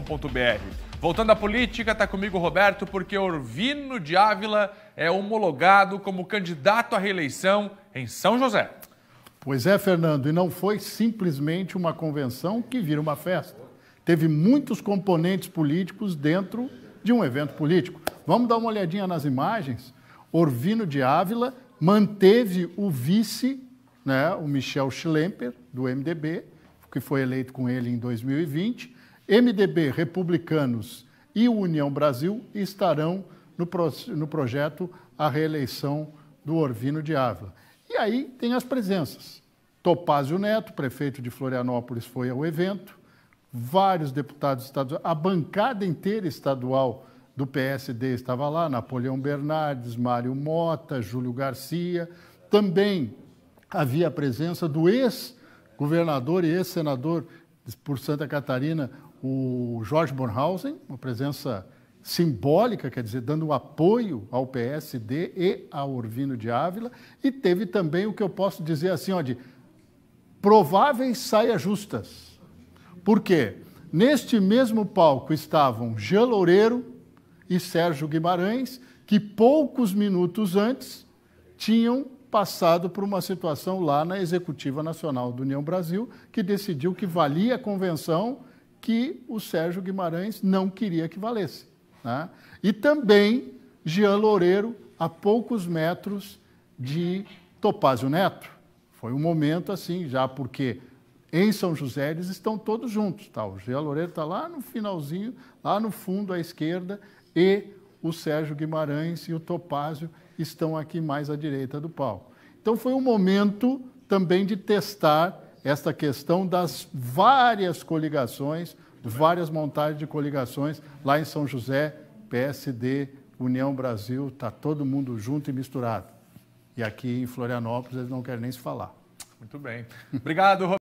globoesporte.com.br. Voltando à política, está comigo Roberto, porque Orvino de Ávila é homologado como candidato à reeleição em São José. Pois é, Fernando, e não foi simplesmente uma convenção que vira uma festa. Teve muitos componentes políticos dentro de um evento político. Vamos dar uma olhadinha nas imagens. Orvino de Ávila manteve o vice, né, o Michel Schlemper, do MDB, que foi eleito com ele em 2020, MDB, Republicanos e União Brasil estarão no, pro, no projeto a reeleição do Orvino de Ávila. E aí tem as presenças. Topázio Neto, prefeito de Florianópolis, foi ao evento. Vários deputados estaduais, a bancada inteira estadual do PSD estava lá, Napoleão Bernardes, Mário Mota, Júlio Garcia. Também havia a presença do ex-governador e ex-senador por Santa Catarina o Jorge Bornhausen, uma presença simbólica, quer dizer, dando apoio ao PSD e ao Orvino de Ávila, e teve também o que eu posso dizer assim, ó, de prováveis saias justas. Por quê? Neste mesmo palco estavam Jean Loureiro e Sérgio Guimarães, que poucos minutos antes tinham passado por uma situação lá na Executiva Nacional do União Brasil, que decidiu que valia a convenção que o Sérgio Guimarães não queria que valesse. Né? E também Jean Loureiro, a poucos metros de Topázio Neto. Foi um momento assim, já porque em São José eles estão todos juntos. Tá? O Jean Loureiro está lá no finalzinho, lá no fundo à esquerda, e o Sérgio Guimarães e o Topázio estão aqui mais à direita do palco. Então foi um momento também de testar esta questão das várias coligações, várias montagens de coligações lá em São José, PSD, União Brasil, está todo mundo junto e misturado. E aqui em Florianópolis eles não querem nem se falar. Muito bem. Obrigado, Roberto.